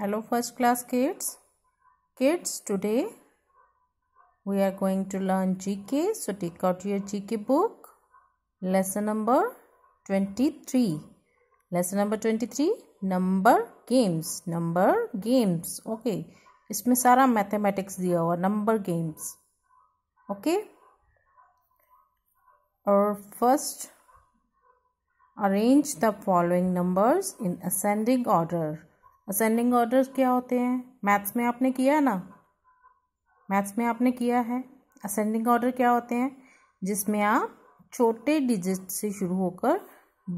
hello first class kids kids today we are going to learn gk so take out your gk book lesson number 23 lesson number 23 number games number games okay इसमें सारा mathematics दिया हुआ number games okay और first arrange the following numbers in ascending order ascending orders क्या होते हैं maths में आपने किया ना मैथ्स में आपने किया है असेंडिंग ऑर्डर क्या होते हैं जिसमें आप छोटे डिजिट से शुरू होकर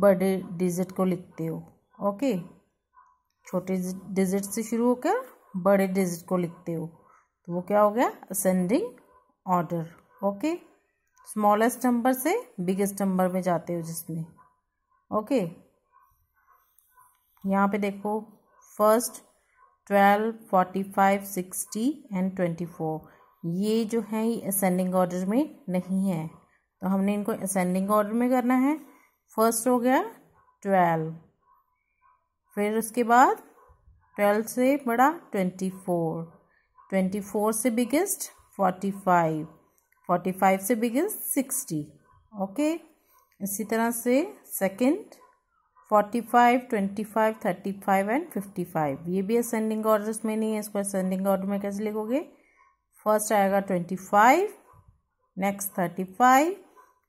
बड़े डिजिट को लिखते हो ओके छोटे डिजिट से शुरू होकर बड़े डिजिट को लिखते हो तो वो क्या हो गया ascending order okay smallest number से बिगेस्ट नंबर में जाते हो जिसमें ओके यहाँ पे देखो first twelve forty five sixty and twenty four ये जो है ये असेंडिंग ऑर्डर में नहीं है तो हमने इनको असेंडिंग ऑर्डर में करना है फर्स्ट हो गया ट्वेल्व फिर उसके बाद ट्वेल्व से बड़ा ट्वेंटी फोर ट्वेंटी फोर से biggest forty five forty five से बिगेस्ट सिक्सटी ओके इसी तरह से second forty five twenty five thirty five and fifty five ये भी असेंडिंग ऑर्डर में नहीं है इसको असेंडिंग ऑर्डर में कैसे लिखोगे फर्स्ट आएगा twenty five next thirty five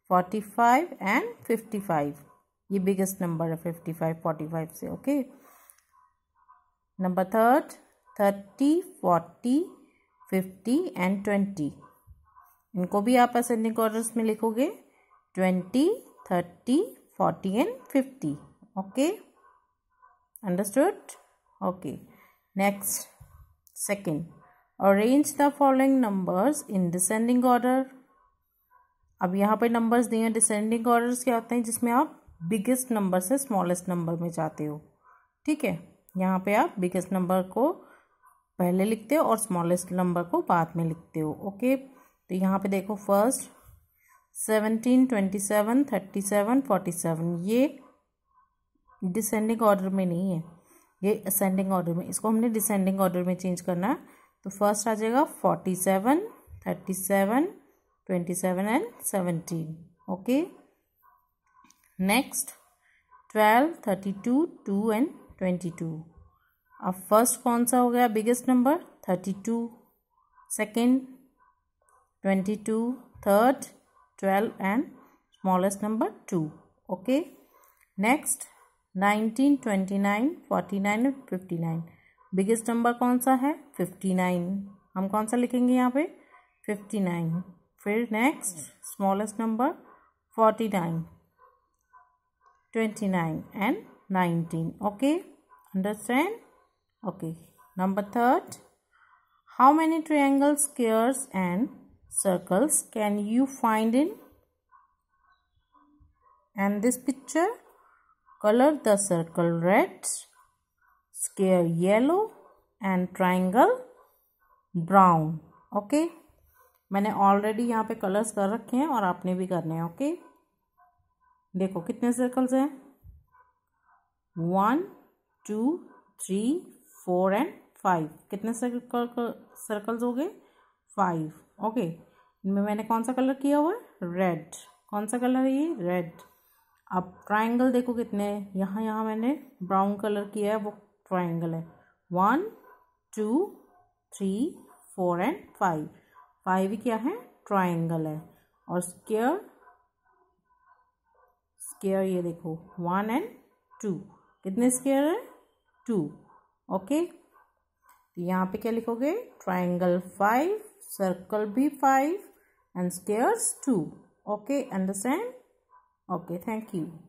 forty five and fifty five ये बिगेस्ट नंबर है फिफ्टी फाइव फोर्टी फाइव से okay number third thirty forty fifty and twenty इनको भी आप असेंडिंग ऑर्डर में लिखोगे twenty thirty forty and fifty okay understood okay next second arrange the following numbers in descending order अब यहाँ पे numbers दिए हैं डिसेंडिंग ऑर्डर्स क्या होते हैं जिसमें आप बिगेस्ट नंबर से स्मॉलेस्ट नंबर में जाते हो ठीक है यहाँ पे आप बिगेस्ट नंबर को पहले लिखते हो और स्मॉलेस्ट नंबर को बाद में लिखते हो ओके तो यहाँ पे देखो first seventeen twenty seven thirty seven forty seven ये डिसेंडिंग ऑर्डर में नहीं है ये असेंडिंग ऑर्डर में इसको हमने डिसेंडिंग ऑर्डर में चेंज करना है तो फर्स्ट आ जाएगा forty seven thirty seven twenty seven and seventeen okay next twelve thirty two two and twenty two अब फर्स्ट कौन सा हो गया biggest number thirty two second twenty two third twelve and smallest number two okay next nineteen twenty nine forty nine और fifty nine biggest number कौन सा है fifty nine हम कौन सा लिखेंगे यहाँ पे फिफ्टी नाइन फिर next smallest number forty nine twenty nine and nineteen okay understand okay number third how many triangles squares and circles can you find in and this picture color the circle red square yellow and triangle brown okay मैंने already यहाँ पे colours कर रखे हैं और आपने भी करने हैं ओके okay? देखो कितने सर्कल्स हैं one two three four and five कितने सर्कल सर्कल्स हो गए फाइव ओके इनमें मैंने कौन सा कलर किया हुआ है रेड कौन सा कलर है ये रेड अब ट्राइंगल देखो कितने हैं यहाँ यहाँ मैंने ब्राउन कलर किया है वो ट्राइंगल है one two three four and five five क्या है ट्राइंगल है और स्केयर स्केयर ये देखो वन एंड टू कितने स्केयर है टू ओके तो यहाँ पे क्या लिखोगे ट्राइंगल फाइव सर्कल भी five and squares two okay understand Okay, thank you.